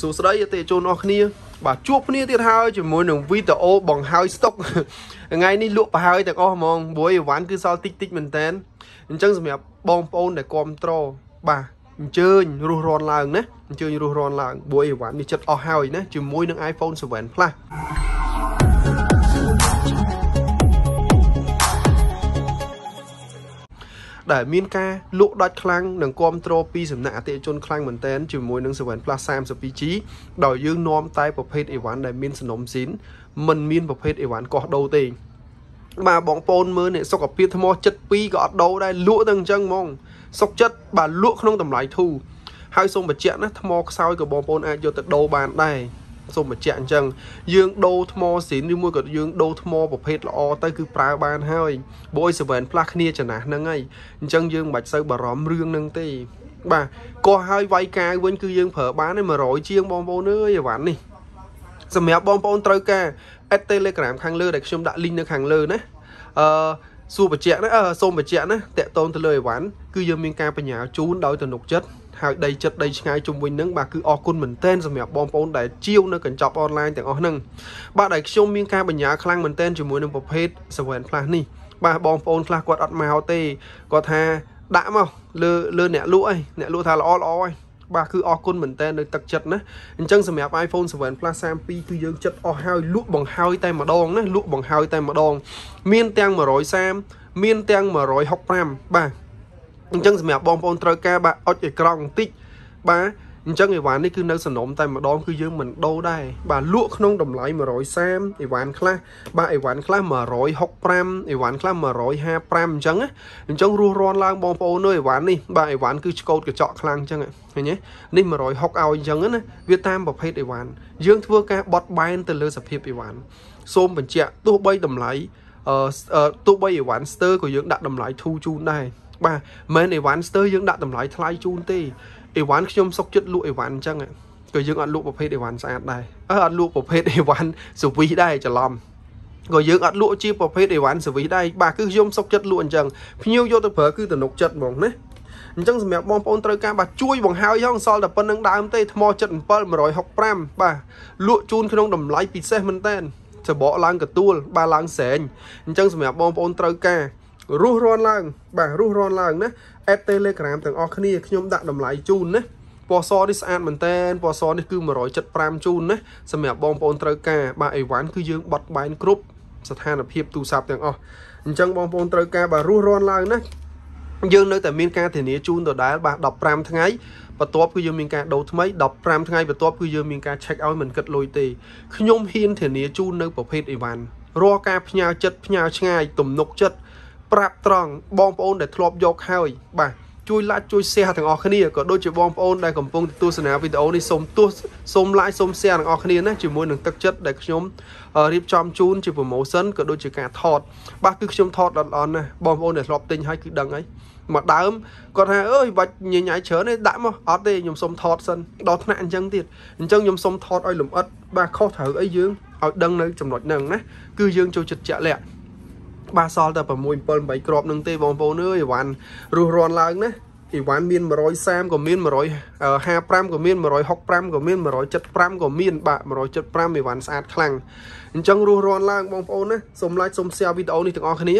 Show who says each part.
Speaker 1: សួស្តីទេជូនអស់គ្នា បាទជួបគ្នាទៀតហើយជាមួយនឹងវីដេអូបង្ហើយស្តុកថ្ងៃនេះលក់បង្ហើយទាំងអស់ហ្មងព្រោះអីវ៉ាន់គឺសល់តិចតិចមែនតើអញ្ចឹងសម្រាប់បងប្អូនដែលគ្រប់ត្របាទអញ្ជើញរស់រានឡើងណាអញ្ជើញរស់រានឡើងព្រោះអីវ៉ាន់នេះចិត្តអស់ហើយណាជាមួយនឹង iPhone 7 Plus ដែលមានការលក់ដាច់ខ្លាំងនិងគ្រប់គ្រងពីសំណាក់អតិថិជនខ្លាំងមែនទែនជាមួយនឹង7 Plus 32G ដោយយើងនាំតែប្រភេទអីវ៉ាន់ដែលមានសំណុំស៊ីនមិនមានប្រភេទអីវ៉ាន់កោះដូរទេបាទបងប្អូនមើលនេះសុខភាពថ្មចិត្ត2ក៏អត់ដូរដែរលក់ទៅអញ្ចឹងហ្មងសុខចិត្តបាទលក់ក្នុងតម្លៃធូរហើយសូមបញ្ជាក់ណាថ្មខ្សោយក៏បងប្អូនអាចយកទៅដូរបានដែរសូមបញ្ជាក់អញ្ចឹងយើងដូរថ្មស៊ីនឬមួយក៏យើងដូរថ្មប្រភេទល្អទៅគឺប្រើបានហើយ Boy 7 Plus គ្នាចំណាស់ហ្នឹងហើយអញ្ចឹងយើងមិនបាច់សូវបារម្ភរឿងហ្នឹងទេ បាទក៏ហើយវាយកាយវិញគឺយើងប្រើបាន100ជាងបងប្អូនអើយអីវ៉ាន់នេះសម្រាប់បងប្អូនត្រូវការ at Telegram ខាងលើដែលខ្ញុំដាក់ link នៅខាងលើណាអឺសួរបញ្ជាក់ណាអឺសូមបញ្ជាក់ណាតកតូនទៅលើអីវ៉ាន់គឺយើងមានការបញ្ញើជូនដោយទំនុកចិត្តហើយដីចិត្តដីឆ្ងាយជុំវិញនឹងបាទគឺអរគុណមែនទែនសម្រាប់បងប្អូនដែលជាវនៅកញ្ចប់អនឡាញទាំងអស់ហ្នឹងបាទដែលខ្ញុំមានការបញ្ញើខ្លាំងមែនទែនជាមួយនឹងប្រភេទ Seven Plus នេះបាទបងប្អូនខ្លះគាត់អត់មកទេគាត់ថាដាក់មកលើលើអ្នកលក់អីអ្នកលក់ថាល្អល្អអីបាទគឺអរគុណមែនតើនៅទឹកចិត្តណាអញ្ចឹងសម្រាប់ iPhone 7 Plus 32គឺយើងចិត្តអស់ហើយលក់បង្ហើយតែម្ដងណាលក់បង្ហើយតែម្ដង មានទាំង130មានទាំង165បាទអញ្ចឹងសម្រាប់បងប្អូនត្រូវការបាទអុចអេក្រង់បន្តិចបាទអញ្ចឹងអីវ៉ាន់នេះគឺនៅសនំតែម្ដងគឺយើងមិនដូរដែរបាទលក់ក្នុងតម្លៃ130អីវ៉ាន់ខ្លះបាទអីវ៉ាន់ខ្លះ165អីវ៉ាន់ខ្លះ155អញ្ចឹងអញ្ចឹងរស់រាន់ឡើងបងប្អូនអើយអីវ៉ាន់នេះបាទអីវ៉ាន់គឺឆ្កូតកញ្ចក់ខ្លាំងអញ្ចឹងឃើញទេនេះ160ឲ្យអញ្ចឹងណាវាតាមប្រភេទអីវ៉ាន់យើងធ្វើការបត់បែនទៅលើសភាពអីវ៉ាន់សូមបញ្ជាក់ទោះបីតម្លៃអឺទោះបីអីវ៉ាន់ស្ទើក៏យើងដាក់តម្លៃធូរជូនដែរបាទមិនអីវ៉ាន់ស្ទើរយើងដាក់តម្លៃថ្លៃជូនទេអីវ៉ាន់ខ្ញុំសុកចិត្តលក់អីវ៉ាន់អញ្ចឹងក៏យើងអត់លក់ប្រភេទអីវ៉ាន់ស្អាតដែរអឺអត់លក់ប្រភេទអីវ៉ាន់សូវីដែរច្រឡំក៏យើងអត់លក់ជាប្រភេទអីវ៉ាន់សូវីដែរបាទគឺខ្ញុំសុកចិត្តលក់អញ្ចឹងភ្ញៀវយកទៅប្រើគឺទំនុកចិត្តហ្មងណាអញ្ចឹងសម្រាប់បងប្អូនត្រូវការបាទជួយបង្ហើយហងសល់តែប៉ុណ្្នឹងដើមទេថ្ម77 165បាទលក់ជូនក្នុងតម្លៃពិសេសមែនតើសបកឡើងកទួលបាទឡើងសែងអញ្ចឹងសម្រាប់បងប្អូនត្រូវការរស់រាន់ឡើង បាទរស់រាន់ឡើងណា app Telegram ទាំងអស់គ្នាខ្ញុំដាក់តម្លៃជូនណាពណ៌សនេះស្អាតមែនតើពណ៌សនេះគឺ175ជូនណាសម្រាប់បងប្អូនត្រូវការបាទអីវ៉ាន់គឺយើងបត់បែនគ្រប់ស្ថានភាពទូរស័ព្ទទាំងអស់អញ្ចឹងបងប្អូនត្រូវការបាទរស់រាន់ឡើងណាយើងនៅតែមានការធានាជូនដដែលបាទ15ថ្ងៃបន្ទាប់គឺយើងមានការដូរថ្មី15ថ្ងៃបន្ទាប់គឺយើងមានការ check ឲ្យមិនគិតលុយទេខ្ញុំហ៊ានធានាជូននៅប្រភេទអីវ៉ាន់រាល់ការផ្ញើចិត្តផ្ញើឆ្ងាយទំនុកចិត្តប្រាប់ត្រង់បងប្អូនដែលធ្លាប់យកហើយបាទជួយ like ជួយ share ទាំងអស់គ្នាក៏ដូចជាបងប្អូនដែលកំពុងទស្សនាវីដេអូនេះសូមទស្សសូម like សូម share ទាំងអស់គ្នាណាជាមួយនឹងទឹកចិត្តដែលខ្ញុំរៀបចំជូនជា promotion ក៏ដូចជាការថត បាទគឺខ្ញុំថតដល់អនណាបងប្អូនដែលធ្លាប់ទិញហើយគឺដឹងហើយមកដើមគាត់ថាអើយបាច់ញញ៉ៃច្រើនទេដាក់មកអត់ទេខ្ញុំសុំថតសិនដល់ថ្នាក់អញ្ចឹងទៀតអញ្ចឹងខ្ញុំសុំថតឲ្យលម្អិតបាទខុសត្រូវអីយើងឲ្យដឹងនៅចំណុចហ្នឹងណាគឺយើងចូលចិត្តជាក់លាក់បាសល់តែ6 7 8គ្រាប់នឹងទេបងប្អូនអើយអីវ៉ាន់រុះរាន់ឡើងណាអីវ៉ាន់មាន130ក៏មាន155ក៏មាន165ក៏មាន175ក៏មានបាទ175អីវ៉ាន់ស្អាតខ្លាំងអញ្ចឹងរស់រាន់ឡើងបងប្អូនណាសូម like សូម share វីដេអូនេះទាំងអស់គ្នា